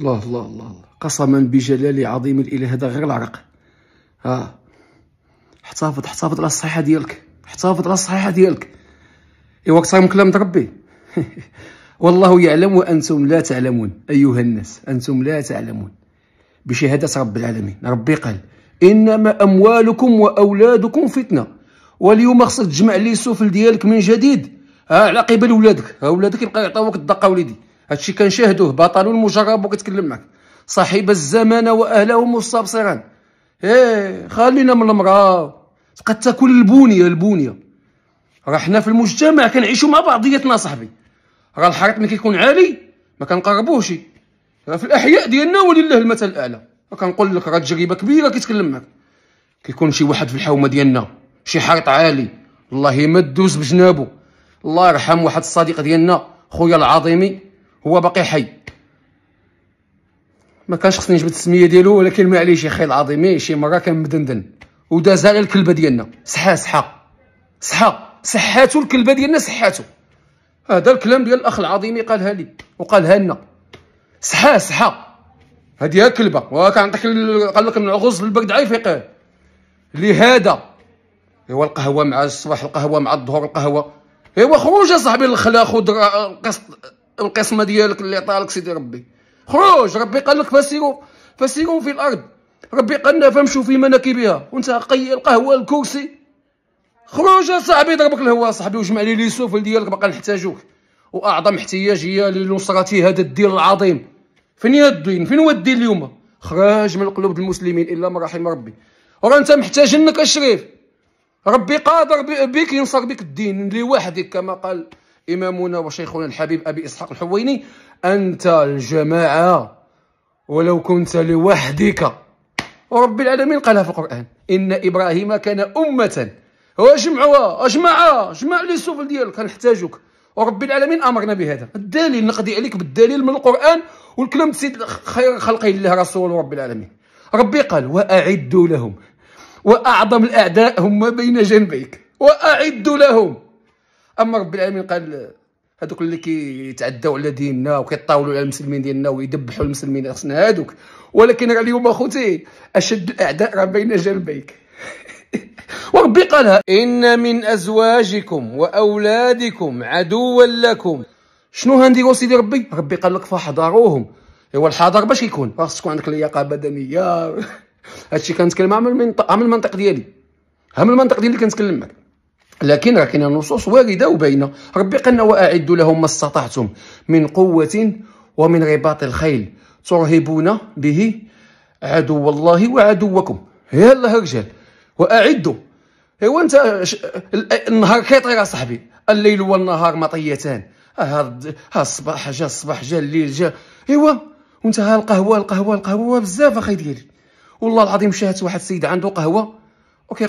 الله الله الله, الله. قسما بجلال عظيم الاله هذا غير العرق ها احتفظ احتفظ على الصحه ديالك احتفظ على الصحه ديالك ايوا كثر من كلام ربي والله يعلم وانتم لا تعلمون ايها الناس انتم لا تعلمون بشهاده رب العالمين ربي قال انما اموالكم واولادكم فتنه واليوم خصك تجمع لي السفل ديالك من جديد ها على قبل ولادك ها ولادك يبقى يعطوك الدقه وليدي هادشي كنشاهدوه بطل مجرب وكتكلم معك صاحب الزمان واهله مستبصرا ايه خلينا من المراه تبقى تاكل البونيه البونيه راه حنا في المجتمع كنعيشوا مع بعضياتنا صاحبي راه الحريق ملي كيكون عالي ما كنقربوهش راه في الاحياء ديالنا ولله المثل الاعلى كنقول لك راه تجربه كبيره كيتكلم معك كيكون شي واحد في الحومه ديالنا شي حارط عالي الله ما دوز بجنابه الله يرحم واحد الصديق ديالنا خويا العظيمي هو باقي حي ما كانش خصني نجبد السميه ديالو ولكن معليش يا خي العظيم إيه، شي مره كان مدندن ودازا غير الكلبه ديالنا صحا صحا صحا صحاتو الكلبه ديالنا صحاتو هذا الكلام ديال الاخ العظيم قالها لي وقالها لنا صحا صحا هذه كلبه وكنعطيك قال لك من الغز للبرد عيفيق لهذا ايوا القهوه مع الصباح القهوه مع الظهر القهوه ايوا خروج صاحبي للخلا خذ قسط القسمه ديالك اللي عطاك سيدي ربي خروج ربي قال لك فسيروا فسيروا في الارض ربي قال لنا فامشوا في مناكبها وانت قي القهوه الكرسي خروج يا صاحبي ضربك الهواء صاحبي وجمع لي لي سفل ديالك باقا نحتاجوك واعظم احتياج هي لنصره هذا الدين العظيم فين يا الدين فين هو الدين اليوم خرج من قلوب المسلمين الا من رحم ربي وراه انت محتاج انك الشريف ربي قادر بك ينصر بك الدين لوحدك كما قال إمامنا وشيخنا الحبيب أبي إسحاق الحويني أنت الجماعة ولو كنت لوحدك ورب العالمين قالها في القرآن إن إبراهيم كان أمة واجمعوا أجمع جمع لي السفل ديالك كنحتاجك ورب العالمين أمرنا بهذا الدليل نقضي عليك بالدليل من القرآن والكلام سيد خير خلق الله رسول رب العالمين ربي قال وأعدوا لهم وأعظم الأعداء هم بين جنبيك وأعدوا لهم اما رب العالمين قال هذوك اللي كيتعداو على ديننا وكيطاولوا على المسلمين ديالنا ويذبحوا المسلمين خصنا هذوك ولكن راه اليوم اخوتي اشد الاعداء راه بين جنبيك وربي قالها ان من ازواجكم واولادكم عدوا لكم شنو هنديرو سيدي ربي ربي قال لك فاحضروهم ايوا الحاضر باش يكون خاص تكون عندك اللياقه بدنيه هادشي كنتكلم عام المنطق عام المنطق ديالي عام المنطق ديالي كنتكلم معك لكن راه كاين نصوص وارده وباينه ربي قالنا واعدوا لهم ما استطعتم من قوه ومن رباط الخيل ترهبون به عدو الله وعدوكم يلا رجال واعدوا ايوا انت ش... النهار كيطير صاحبي الليل والنهار مطيتان ها الصباح جا الصباح جا الليل جا ايوا وانت ها القهوه القهوه القهوه بزاف اخي ديالي والله العظيم شاهدت واحد السيد عنده قهوه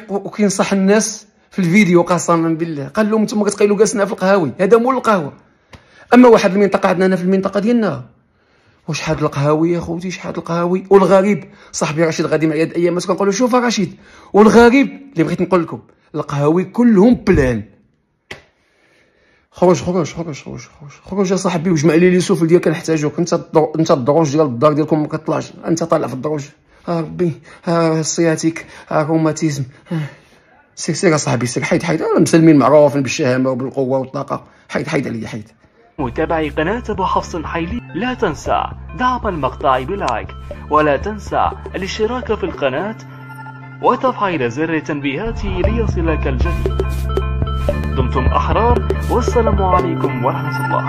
وكينصح الناس في الفيديو قسما بالله قال لهم انتم كتقيلوا جالسنا في القهاوي هذا مول القهوه اما واحد المنطقه عندنا هنا في المنطقه ديالنا واش حاد القهاوي يا خوتي شحال القهاوي والغريب صاحبي رشيد غادي معايا هاد الايامات كنقول له شوف رشيد والغريب اللي بغيت نقول لكم القهاوي كلهم بلان خرج خرج خرج خرج خرج خرج يا صاحبي وجمع لي لي سوفل ديال كنحتاجوك انت الدرو... انت الدروج ديال الدار ديالكم ما كطلعش انت طالع في الدروج ها ربي ها صياتك ها روماتيزم ها. سير سير صاحبي سير حيد حيد انا مسلمين معروفين بالشهامه وبالقوه والطاقه حيد حيد علي حيد متابعي قناة أبو حفص حيلي لا تنسى دعم المقطع بلايك ولا تنسى الاشتراك في القناة وتفعيل زر التنبيهات ليصلك الجديد دمتم أحرار والسلام عليكم ورحمة الله